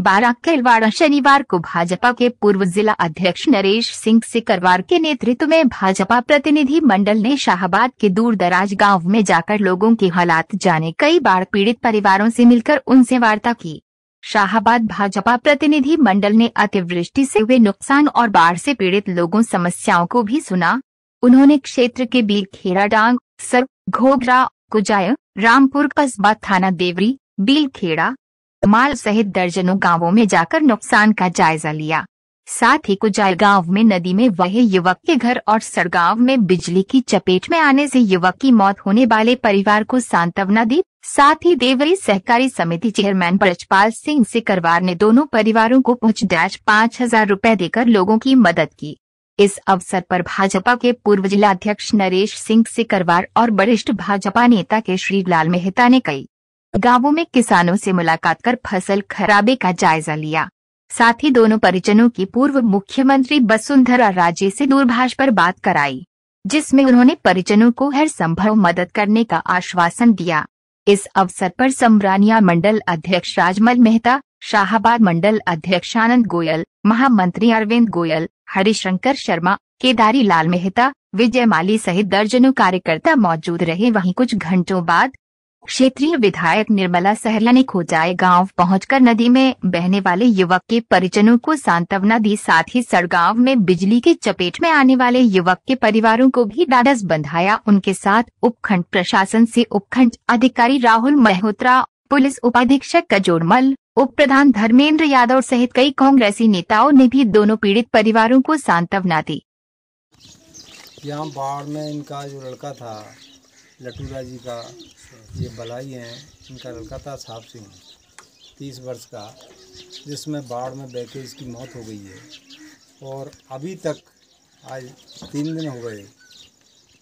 बाराकेलवाड़ा शनिवार को भाजपा के पूर्व जिला अध्यक्ष नरेश सिंह सिकरवार के नेतृत्व में भाजपा प्रतिनिधि मंडल ने शाहबाद के दूरदराज गांव में जाकर लोगों के हालात जाने कई बार पीड़ित परिवारों से मिलकर उनसे वार्ता की शाहबाद भाजपा प्रतिनिधि मंडल ने अतिवृष्टि से हुए नुकसान और बाढ़ से पीड़ित लोगों समस्याओं को भी सुना उन्होंने क्षेत्र के बीलखेड़ा डांग सर घोघरा कुजाय रामपुर कस्बा थाना देवरी बीलखेड़ा माल सहित दर्जनों गांवों में जाकर नुकसान का जायजा लिया साथ ही कुजाल गांव में नदी में वहे युवक के घर और सड़गांव में बिजली की चपेट में आने से युवक की मौत होने वाले परिवार को सांत्वना दी साथ ही देवरी सहकारी समिति चेयरमैन ब्रजपाल सिंह सिकरवार ने दोनों परिवारों को पहुँच डैश पाँच हजार रूपए देकर लोगों की मदद की इस अवसर पर भाजपा के पूर्व जिला अध्यक्ष नरेश सिंह सिकरवार और वरिष्ठ भाजपा नेता के श्री लाल मेहता ने कई गांवों में किसानों से मुलाकात कर फसल खराबे का जायजा लिया साथ ही दोनों परिजनों की पूर्व मुख्यमंत्री वसुंधरा राजे से दूरभाष पर बात कराई जिसमें उन्होंने परिजनों को हर संभव मदद करने का आश्वासन दिया इस अवसर पर समरानिया मंडल अध्यक्ष राजमल मेहता शाहबाद मंडल अध्यक्ष आनंद गोयल महामंत्री अरविंद गोयल हरिशंकर शर्मा केदारी लाल मेहता विजय माली सहित दर्जनों कार्यकर्ता मौजूद रहे वहीं कुछ घंटों बाद क्षेत्रीय विधायक निर्मला सहरिया ने खोजाए गांव पहुंचकर नदी में बहने वाले युवक के परिजनों को सांत्वना दी साथ ही सड़गांव में बिजली के चपेट में आने वाले युवक के परिवारों को भी डाडस बंधाया उनके साथ उपखंड प्रशासन से उपखंड अधिकारी राहुल मल्होत्रा पुलिस उपाधीक्षक कजोरमल उप प्रधान धर्मेंद्र यादव सहित कई कांग्रेसी नेताओं ने भी दोनों पीड़ित परिवारों को सांत्वना दी यहाँ बाढ़ में इनका जो लड़का था लटूरा जी का ये बलाई हैं इनका था साहब सिंह तीस वर्ष का जिसमें बाढ़ में बैठे इसकी मौत हो गई है और अभी तक आज तीन दिन हो गए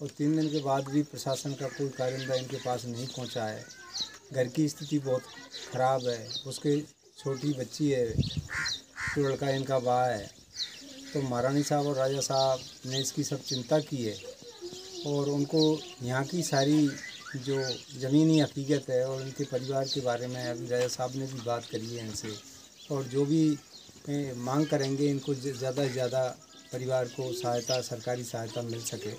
और तीन दिन के बाद भी प्रशासन का कोई कारिंदा इनके पास नहीं पहुंचा है घर की स्थिति बहुत ख़राब है उसके छोटी बच्ची है जो लड़का इनका बा है तो महारानी साहब और राजा साहब ने इसकी सब चिंता की है और उनको यहाँ की सारी जो ज़मीनी हकीकत है और उनके परिवार के बारे में अभी राजा साहब ने भी बात करी है इनसे और जो भी मांग करेंगे इनको ज़्यादा से ज़्यादा परिवार को सहायता सरकारी सहायता मिल सके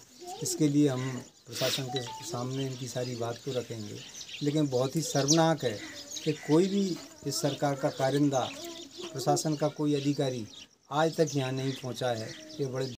इसके लिए हम प्रशासन के सामने इनकी सारी बात को रखेंगे लेकिन बहुत ही शर्मनाक है कि कोई भी इस सरकार का कारिंदा प्रशासन का कोई अधिकारी आज तक यहाँ नहीं पहुँचा है ये बड़े